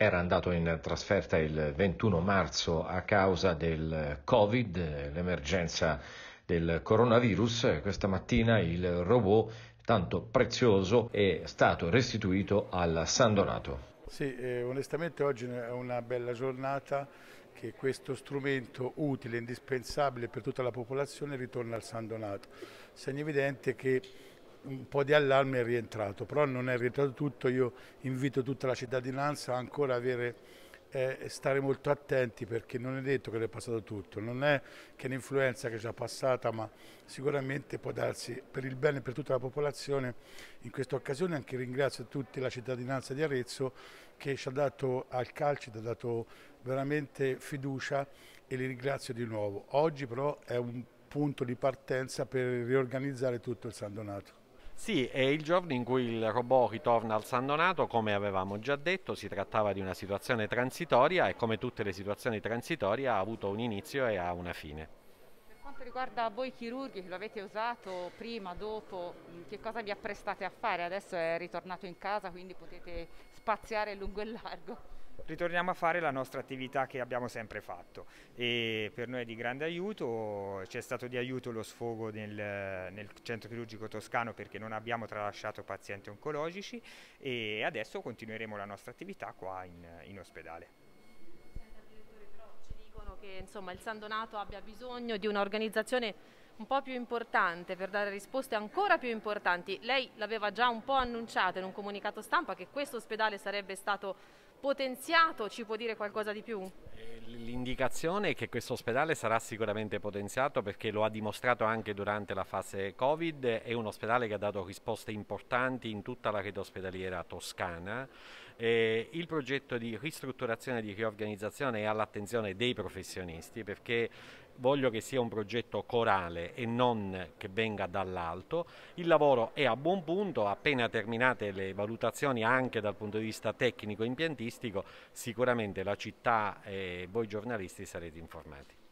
era andato in trasferta il 21 marzo a causa del Covid, l'emergenza del coronavirus. Questa mattina il robot, tanto prezioso, è stato restituito al San Donato. Sì, eh, onestamente oggi è una bella giornata che questo strumento utile, indispensabile per tutta la popolazione ritorna al San Donato. Segno evidente che un po' di allarme è rientrato, però non è rientrato tutto, io invito tutta la cittadinanza ancora a avere, eh, stare molto attenti perché non è detto che è passato tutto, non è che è un'influenza che è già passata, ma sicuramente può darsi per il bene per tutta la popolazione. In questa occasione anche ringrazio tutti la cittadinanza di Arezzo che ci ha dato al calcio, ci ha dato veramente fiducia e li ringrazio di nuovo. Oggi però è un punto di partenza per riorganizzare tutto il San Donato. Sì, è il giorno in cui il robot ritorna al San Donato, come avevamo già detto, si trattava di una situazione transitoria e come tutte le situazioni transitorie ha avuto un inizio e ha una fine. Per quanto riguarda voi chirurghi che lo avete usato prima, dopo, che cosa vi apprestate a fare? Adesso è ritornato in casa, quindi potete spaziare lungo e largo ritorniamo a fare la nostra attività che abbiamo sempre fatto e per noi è di grande aiuto, c'è stato di aiuto lo sfogo nel, nel, centro chirurgico toscano perché non abbiamo tralasciato pazienti oncologici e adesso continueremo la nostra attività qua in, in ospedale che insomma, il San Donato abbia bisogno di un'organizzazione un po' più importante per dare risposte ancora più importanti. Lei l'aveva già un po' annunciato in un comunicato stampa che questo ospedale sarebbe stato potenziato, ci può dire qualcosa di più? Eh, l'indicazione è che questo ospedale sarà sicuramente potenziato perché lo ha dimostrato anche durante la fase Covid, è un ospedale che ha dato risposte importanti in tutta la rete ospedaliera toscana. Eh, il progetto di ristrutturazione e di riorganizzazione è all'attenzione dei professionisti perché voglio che sia un progetto corale e non che venga dall'alto. Il lavoro è a buon punto, appena terminate le valutazioni anche dal punto di vista tecnico-impiantistico, sicuramente la città e voi giornalisti sarete informati.